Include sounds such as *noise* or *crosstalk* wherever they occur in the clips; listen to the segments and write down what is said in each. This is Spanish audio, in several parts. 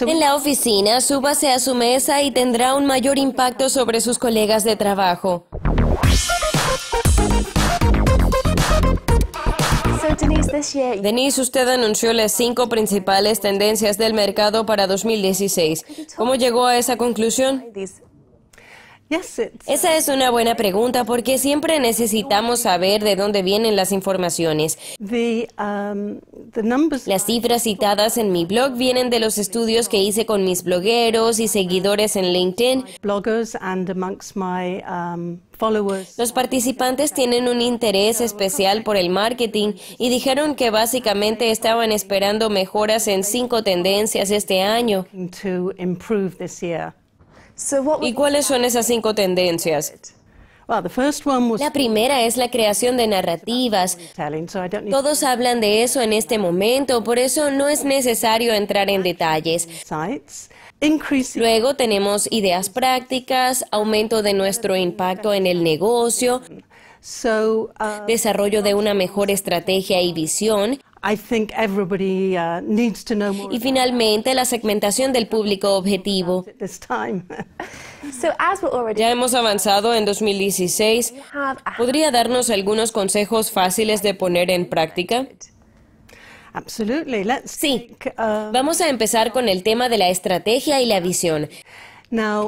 En la oficina, súbase a su mesa y tendrá un mayor impacto sobre sus colegas de trabajo. Denise, usted anunció las cinco principales tendencias del mercado para 2016. ¿Cómo llegó a esa conclusión? Esa es una buena pregunta porque siempre necesitamos saber de dónde vienen las informaciones. Um, las cifras citadas en mi blog vienen de los estudios que hice con mis blogueros y seguidores en LinkedIn. Um, los participantes tienen un interés especial por el marketing y dijeron que básicamente estaban esperando mejoras en cinco tendencias este año. ¿Y cuáles son esas cinco tendencias? La primera es la creación de narrativas. Todos hablan de eso en este momento, por eso no es necesario entrar en detalles. Luego tenemos ideas prácticas, aumento de nuestro impacto en el negocio, uh, desarrollo de una mejor estrategia y visión. Uh, y finalmente, la segmentación del público objetivo. *laughs* Ya hemos avanzado en 2016. ¿Podría darnos algunos consejos fáciles de poner en práctica? Sí. Uh, Vamos a empezar con el tema de la estrategia y la visión.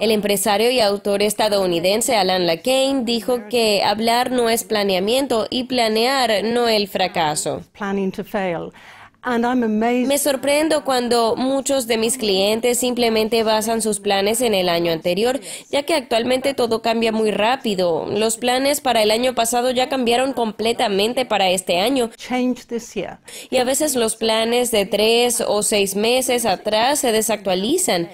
El empresario y autor estadounidense Alan Lacaine dijo que hablar no es planeamiento y planear no el fracaso. Me sorprendo cuando muchos de mis clientes simplemente basan sus planes en el año anterior, ya que actualmente todo cambia muy rápido. Los planes para el año pasado ya cambiaron completamente para este año. Y a veces los planes de tres o seis meses atrás se desactualizan.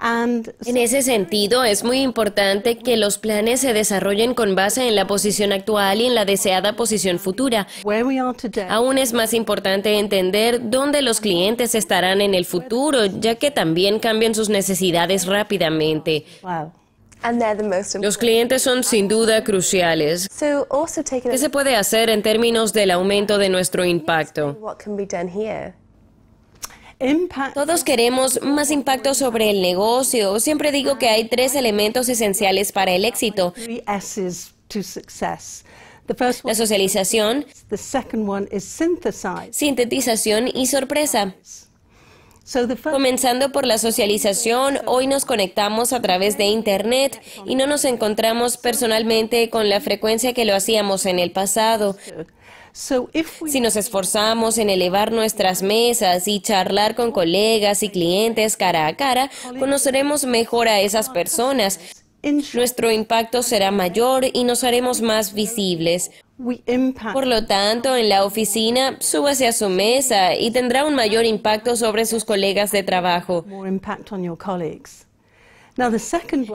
En ese sentido, es muy importante que los planes se desarrollen con base en la posición actual y en la deseada posición futura. Aún es más importante entender dónde los clientes estarán en el futuro, ya que también cambian sus necesidades rápidamente. Los clientes son sin duda cruciales. ¿Qué se puede hacer en términos del aumento de nuestro impacto? Todos queremos más impacto sobre el negocio. Siempre digo que hay tres elementos esenciales para el éxito. La socialización, sintetización y sorpresa. Comenzando por la socialización, hoy nos conectamos a través de Internet y no nos encontramos personalmente con la frecuencia que lo hacíamos en el pasado. Si nos esforzamos en elevar nuestras mesas y charlar con colegas y clientes cara a cara, conoceremos mejor a esas personas. Nuestro impacto será mayor y nos haremos más visibles. Por lo tanto, en la oficina, súbase a su mesa y tendrá un mayor impacto sobre sus colegas de trabajo.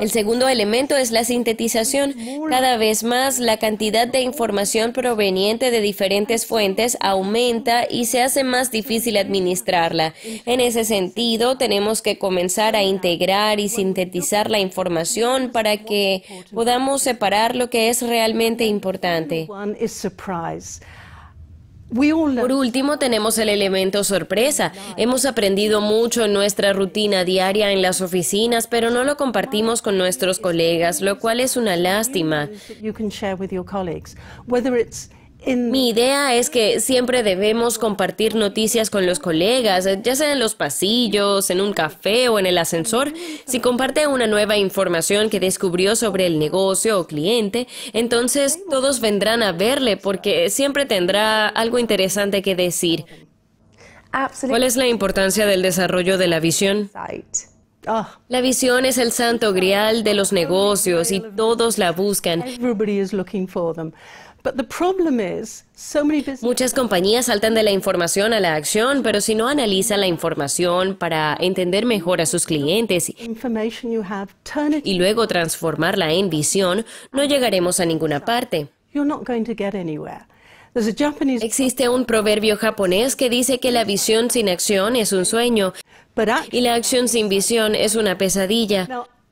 El segundo elemento es la sintetización. Cada vez más la cantidad de información proveniente de diferentes fuentes aumenta y se hace más difícil administrarla. En ese sentido, tenemos que comenzar a integrar y sintetizar la información para que podamos separar lo que es realmente importante. Por último, tenemos el elemento sorpresa. Hemos aprendido mucho en nuestra rutina diaria en las oficinas, pero no lo compartimos con nuestros colegas, lo cual es una lástima. Mi idea es que siempre debemos compartir noticias con los colegas, eh, ya sea en los pasillos, en un café o en el ascensor. Si comparte una nueva información que descubrió sobre el negocio o cliente, entonces todos vendrán a verle porque siempre tendrá algo interesante que decir. ¿Cuál es la importancia del desarrollo de la visión? Ah. La visión es el santo grial de los negocios y todos la buscan. Muchas compañías saltan de la información a la acción, pero si no analizan la información para entender mejor a sus clientes y luego transformarla en visión, no llegaremos a ninguna parte. Existe un proverbio japonés que dice que la visión sin acción es un sueño y la acción sin visión es una pesadilla.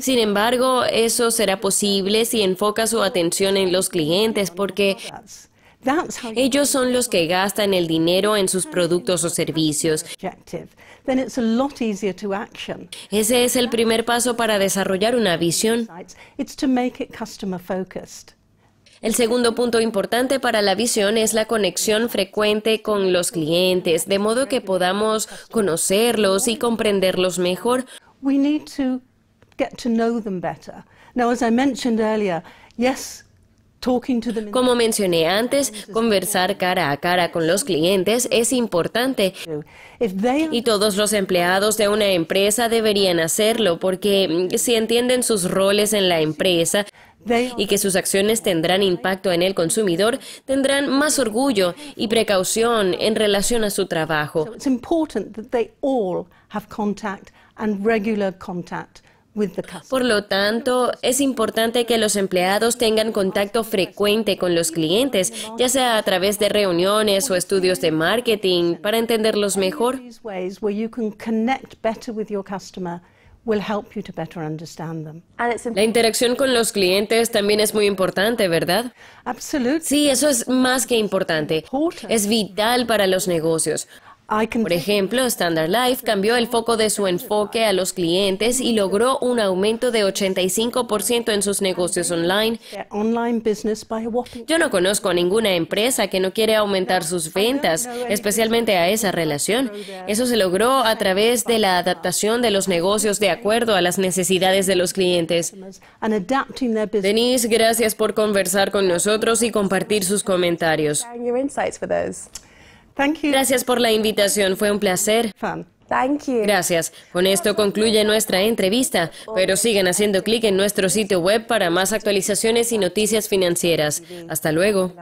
Sin embargo, eso será posible si enfoca su atención en los clientes porque ellos son los que gastan el dinero en sus productos o servicios. Ese es el primer paso para desarrollar una visión. El segundo punto importante para la visión es la conexión frecuente con los clientes, de modo que podamos conocerlos y comprenderlos mejor. Como mencioné antes, conversar cara a cara con los clientes es importante y todos los empleados de una empresa deberían hacerlo porque mm, si entienden sus roles en la empresa, y que sus acciones tendrán impacto en el consumidor, tendrán más orgullo y precaución en relación a su trabajo. Por lo tanto, es importante que los empleados tengan contacto frecuente con los clientes, ya sea a través de reuniones o estudios de marketing, para entenderlos mejor. La interacción con los clientes también es muy importante, ¿verdad? Sí, eso es más que importante. Es vital para los negocios. Por ejemplo, Standard Life cambió el foco de su enfoque a los clientes y logró un aumento de 85% en sus negocios online. Yo no conozco a ninguna empresa que no quiere aumentar sus ventas, especialmente a esa relación. Eso se logró a través de la adaptación de los negocios de acuerdo a las necesidades de los clientes. Denise, gracias por conversar con nosotros y compartir sus comentarios. Gracias por la invitación, fue un placer. Thank you. Gracias. Con esto concluye nuestra entrevista, pero sigan haciendo clic en nuestro sitio web para más actualizaciones y noticias financieras. Hasta luego.